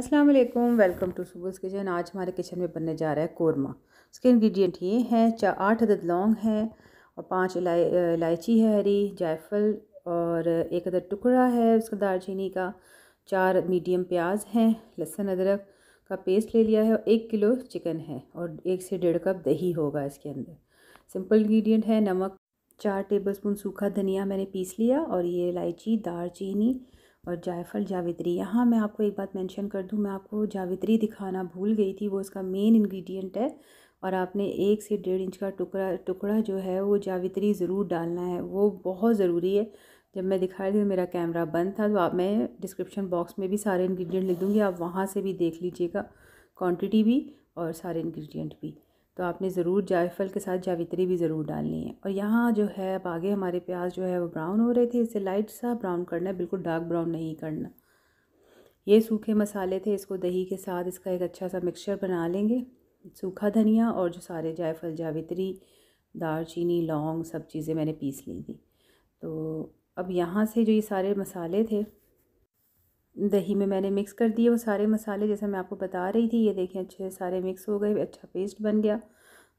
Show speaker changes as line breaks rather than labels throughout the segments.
अस्सलाम वालेकुम welcome to सुबुल्स kitchen आज हमारे किचन में बनने जा रहा है कोरमा उसके इंग्रेडिएंट ये हैं चा आठ अदद लौंग है और पांच इलायची है हरी जायफल और एक अदद टुकड़ा है उसका दालचीनी का चार मीडियम प्याज है लहसुन अदरक का पेस्ट ले लिया है और एक किलो चिकन है और एक से डेढ़ कप दही होगा इसके अंदर सिंपल इंग्रेडिएंट है नमक चार स्पून सूखा धनिया मैंने पीस लिया और ये इलायची दालचीनी और जायफल जावित्री यहाँ मैं आपको एक बात मेंशन कर दूँ मैं आपको जावित्री दिखाना भूल गई थी वो इसका मेन इंग्रेडिएंट है और आपने एक से डेढ़ इंच का टुकड़ा टुकड़ा जो है वो जावित्री ज़रूर डालना है वो बहुत ज़रूरी है जब मैं दिखा रही थी तो मेरा कैमरा बंद था तो आप मैं डिस्क्रिप्शन बॉक्स में भी सारे इन्ग्रीडियंट लिख दूँगी आप वहाँ से भी देख लीजिएगा क्वान्टिटी भी और सारे इन्ग्रीडियंट भी तो आपने ज़रूर जायफल के साथ जावित्री भी ज़रूर डालनी है और यहाँ जो है अब आगे हमारे प्याज जो है वो ब्राउन हो रहे थे इसे लाइट सा ब्राउन करना है बिल्कुल डार्क ब्राउन नहीं करना ये सूखे मसाले थे इसको दही के साथ इसका एक अच्छा सा मिक्सचर बना लेंगे सूखा धनिया और जो सारे जायफल जावित्री दालचीनी लौंग सब चीज़ें मैंने पीस ली थी तो अब यहाँ से जो ये सारे मसाले थे दही में मैंने मिक्स कर दिए वो सारे मसाले जैसा मैं आपको बता रही थी ये देखें अच्छे से सारे मिक्स हो गए अच्छा पेस्ट बन गया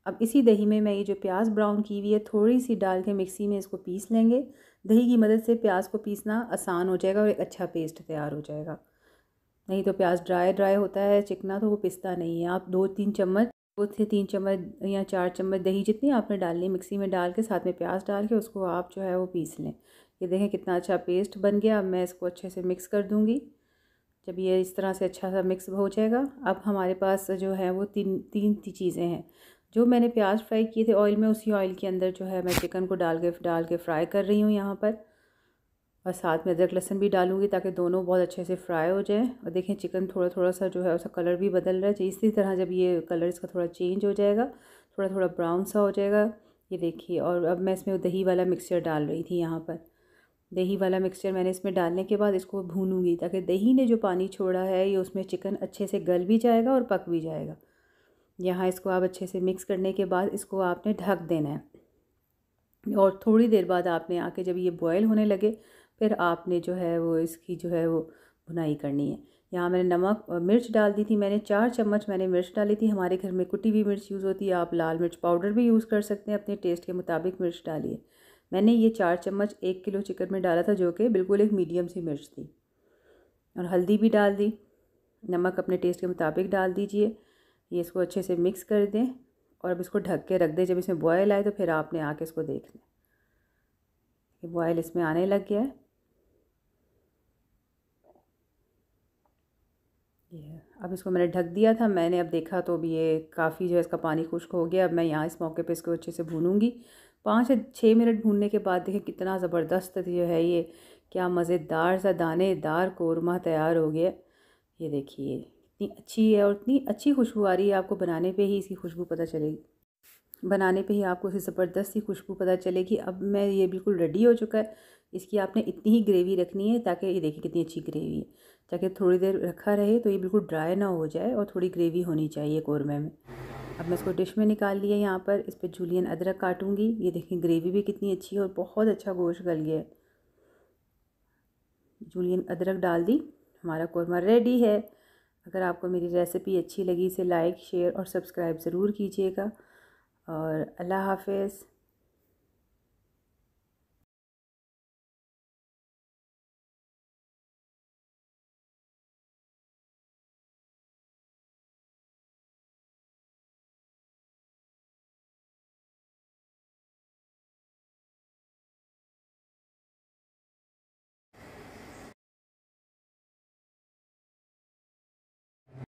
अब इसी दही में मैं ये जो प्याज ब्राउन की हुई है थोड़ी सी डाल के मिक्सी में इसको पीस लेंगे दही की मदद से प्याज को पीसना आसान हो जाएगा और एक अच्छा पेस्ट तैयार हो जाएगा नहीं तो प्याज ड्राई ड्राई होता है चिकना तो वो पिसता नहीं है आप दो तीन चम्मच दो से तीन चम्मच या चार चम्मच दही जितनी आपने डालनी मिक्सी में डाल के साथ में प्याज डाल के उसको आप जो है वो पीस लें ये देखें कितना अच्छा पेस्ट बन गया अब मैं इसको अच्छे से मिक्स कर दूँगी जब ये इस तरह से अच्छा सा मिक्स हो जाएगा अब हमारे पास जो है वो तीन तीन चीज़ें हैं जो मैंने प्याज फ्राई किए थे ऑयल में उसी ऑयल के अंदर जो है मैं चिकन को डाल के डाल के फ्राई कर रही हूँ यहाँ पर और साथ में अदरक लहसन भी डालूंगी ताकि दोनों बहुत अच्छे से फ्राई हो जाए और देखें चिकन थोड़ा थोड़ा सा जो है उसका कलर भी बदल रहा है इसी तरह जब ये कलर इसका थोड़ा चेंज हो जाएगा थोड़ा थोड़ा ब्राउन सा हो जाएगा ये देखिए और अब मैं इसमें दही वाला मिक्सचर डाल रही थी यहाँ पर दही वाला मिक्सचर मैंने इसमें डालने के बाद इसको भूनूंगी ताकि दही ने जो पानी छोड़ा है ये उसमें चिकन अच्छे से गल भी जाएगा और पक भी जाएगा यहाँ इसको आप अच्छे से मिक्स करने के बाद इसको आपने ढक देना है और थोड़ी देर बाद आपने आके जब ये बॉयल होने लगे फिर आपने जो है वो इसकी जो है वो भुनाई करनी है यहाँ मैंने नमक मिर्च डाल दी थी मैंने चार चम्मच मैंने मिर्च डाली थी हमारे घर में कुटी हुई मिर्च यूज़ होती है आप लाल मिर्च पाउडर भी यूज़ कर सकते हैं अपने टेस्ट के मुताबिक मिर्च डालिए मैंने ये चार चम्मच एक किलो चिकन में डाला था जो कि बिल्कुल एक मीडियम सी मिर्च थी और हल्दी भी डाल दी नमक अपने टेस्ट के मुताबिक डाल दीजिए ये इसको अच्छे से मिक्स कर दें और अब इसको ढक के रख दें जब इसमें बॉयल आए तो फिर आपने आके इसको देख लें बॉयल इसमें आने लग गया है ये अब इसको मैंने ढक दिया था मैंने अब देखा तो अब ये काफ़ी जो है इसका पानी खुश्क हो गया अब मैं यहाँ इस मौके पे इसको अच्छे से भूनूंगी पाँच या छः मिनट भूनने के बाद देखें कितना ज़बरदस्त जो है ये क्या मज़ेदार सा दानेदार कौरमा तैयार हो गया ये देखिए इतनी अच्छी है और इतनी अच्छी खुशबू आ रही है आपको बनाने पे ही इसकी खुशबू पता चलेगी बनाने पे ही आपको इसे ज़बरदस्त ही खुशबू पता चलेगी अब मैं ये बिल्कुल रेडी हो चुका है इसकी आपने इतनी ही ग्रेवी रखनी है ताकि ये देखिए कितनी अच्छी ग्रेवी है ताकि थोड़ी देर रखा रहे तो ये बिल्कुल ड्राई ना हो जाए और थोड़ी ग्रेवी होनी चाहिए कौरमे में अब मैं इसको डिश में निकाल लिया यहाँ पर इस पर जूलियन अदरक काटूंगी ये देखें ग्रेवी भी कितनी अच्छी है और बहुत अच्छा गोश्त गल गया है जूलियन अदरक डाल दी हमारा कौरमा रेडी है अगर आपको मेरी रेसिपी अच्छी लगी इसे लाइक शेयर और सब्सक्राइब ज़रूर कीजिएगा और अल्लाह हाफिज़